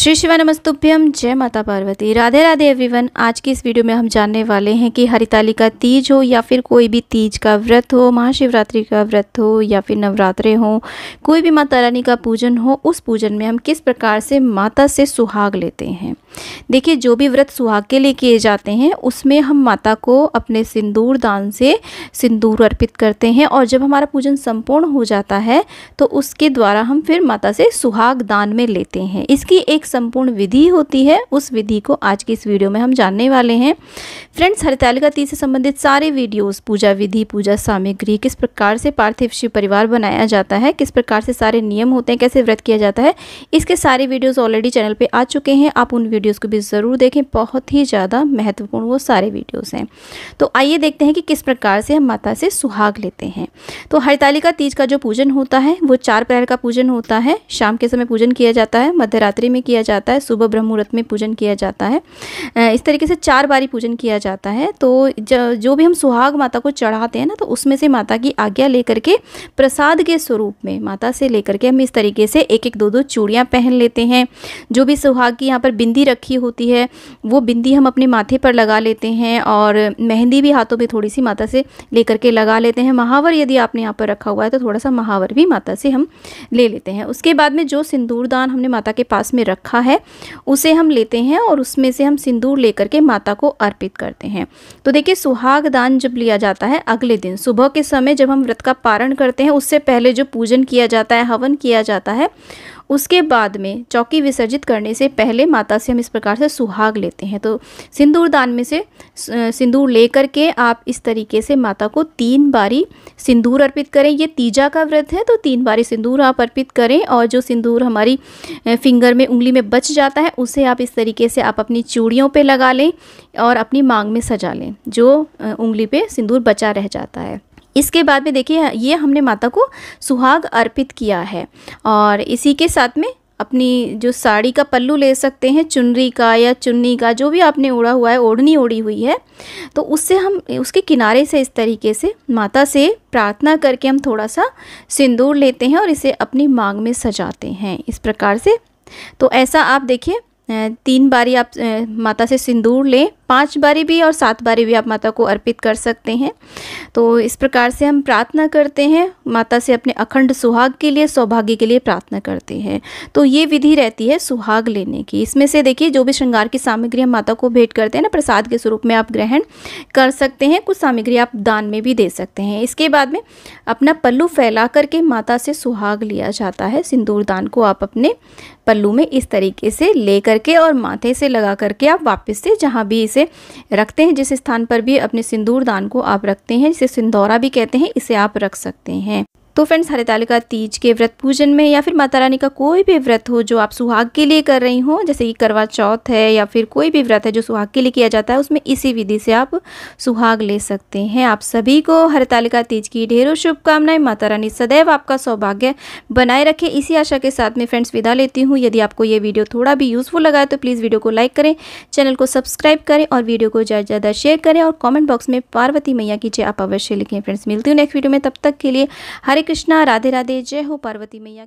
श्री शिवानमस्तुभ्यम जय माता पार्वती राधे राधे एवरीवन आज की इस वीडियो में हम जानने वाले हैं कि हरिताली का तीज हो या फिर कोई भी तीज का व्रत हो महाशिवरात्रि का व्रत हो या फिर नवरात्रे हो कोई भी माता रानी का पूजन हो उस पूजन में हम किस प्रकार से माता से सुहाग लेते हैं देखिए जो भी व्रत सुहाग के लिए किए जाते हैं उसमें हम माता को अपने सिंदूर दान से सिंदूर अर्पित करते हैं और जब हमारा पूजन संपूर्ण हो जाता है तो उसके द्वारा हम फिर माता से सुहाग दान में लेते हैं इसकी एक संपूर्ण विधि होती है उस विधि को आज के इस वीडियो में हम जानने वाले हैं फ्रेंड्स हरितालिका तीज से संबंधित सारे वीडियोस पूजा विधि पूजा सामग्री किस प्रकार से पार्थिव शिव परिवार बनाया जाता है किस प्रकार से सारे नियम होते हैं कैसे व्रत किया जाता है इसके सारे वीडियोज़ ऑलरेडी चैनल पर आ चुके हैं आप उन वीडियोज़ को भी ज़रूर देखें बहुत ही ज़्यादा महत्वपूर्ण वो सारे वीडियोज़ हैं तो आइए देखते हैं कि किस प्रकार से हम माता से सुहाग लेते हैं तो हरितालिका तीज का जो पूजन होता है वो चार पैर का पूजन होता है शाम के समय पूजन किया जाता है मध्यरात्रि में किया जाता है सुबह ब्रह्म मुहूर्त में पूजन किया जाता है इस तरीके से चार बारी पूजन किया जाता है तो जो भी हम सुहाग माता को चढ़ाते हैं ना तो उसमें से माता की आज्ञा लेकर के प्रसाद के स्वरूप में माता से लेकर के हम इस तरीके से एक एक दो दो चूड़ियाँ पहन लेते हैं जो भी सुहाग की यहाँ पर बिंदी रखी होती है वो बिंदी हम अपने माथे पर लगा लेते हैं और मेहंदी भी हाथों पर थोड़ी सी माता से लेकर के लगा लेते हैं महावर यदि आपने यहाँ पर रखा हुआ है तो थोड़ा सा महावर भी माता से हम ले लेते हैं उसके बाद में जो सिंदूरदान हमने माता के पास में रख रखा है उसे हम लेते हैं और उसमें से हम सिंदूर लेकर के माता को अर्पित करते हैं तो देखिए सुहाग दान जब लिया जाता है अगले दिन सुबह के समय जब हम व्रत का पारण करते हैं उससे पहले जो पूजन किया जाता है हवन किया जाता है उसके बाद में चौकी विसर्जित करने से पहले माता से हम इस प्रकार से सुहाग लेते हैं तो सिंदूर दान में से सिंदूर लेकर के आप इस तरीके से माता को तीन बारी सिंदूर अर्पित करें ये तीजा का व्रत है तो तीन बारी सिंदूर आप अर्पित करें और जो सिंदूर हमारी फिंगर में उंगली में बच जाता है उसे आप इस तरीके से आप अपनी चूड़ियों पर लगा लें और अपनी मांग में सजा लें जो उंगली पर सिंदूर बचा रह जाता है इसके बाद में देखिए ये हमने माता को सुहाग अर्पित किया है और इसी के साथ में अपनी जो साड़ी का पल्लू ले सकते हैं चुनरी का या चुन्नी का जो भी आपने ओढ़ा हुआ है ओढ़नी ओढ़ी हुई है तो उससे हम उसके किनारे से इस तरीके से माता से प्रार्थना करके हम थोड़ा सा सिंदूर लेते हैं और इसे अपनी मांग में सजाते हैं इस प्रकार से तो ऐसा आप देखिए तीन बारी आप माता से सिंदूर लें पांच बारी भी और सात बारी भी आप माता को अर्पित कर सकते हैं तो इस प्रकार से हम प्रार्थना करते हैं माता से अपने अखंड सुहाग के लिए सौभाग्य के लिए प्रार्थना करते हैं तो ये विधि रहती है सुहाग लेने की इसमें से देखिए जो भी श्रृंगार की सामग्री हम माता को भेंट करते हैं ना प्रसाद के स्वरूप में आप ग्रहण कर सकते हैं कुछ सामग्री आप दान में भी दे सकते हैं इसके बाद में अपना पल्लू फैला करके माता से सुहाग लिया जाता है सिंदूर दान को आप अपने पल्लू में इस तरीके से ले करके और माथे से लगा करके आप वापस से जहाँ भी इसे से रखते हैं जिस स्थान पर भी अपने सिंदूर दान को आप रखते हैं जिसे सिंदौरा भी कहते हैं इसे आप रख सकते हैं तो फ्रेंड्स हरितालिका तीज के व्रत पूजन में या फिर माता रानी का कोई भी व्रत हो जो आप सुहाग के लिए कर रही हो जैसे कि करवा चौथ है या फिर कोई भी व्रत है जो सुहाग के लिए किया जाता है उसमें इसी विधि से आप सुहाग ले सकते हैं आप सभी को हरितालिका तीज की ढेरों शुभकामनाएं माता रानी सदैव आपका सौभाग्य बनाए रखे इसी आशा के साथ में फ्रेंड्स विदा लेती हूँ यदि आपको ये वीडियो थोड़ा भी यूज़फुल लगा तो प्लीज़ वीडियो को लाइक करें चैनल को सब्सक्राइब करें और वीडियो को ज़्यादा ज़्यादा शेयर करें और कॉमेंट बॉक्स में पार्वती मैया की जय आप अवश्य लिखें फ्रेंड्स मिलती हूँ नेक्स्ट वीडियो में तब तक के लिए हर एक कृष्णा राधे राधे जय हो पार्वती मैया की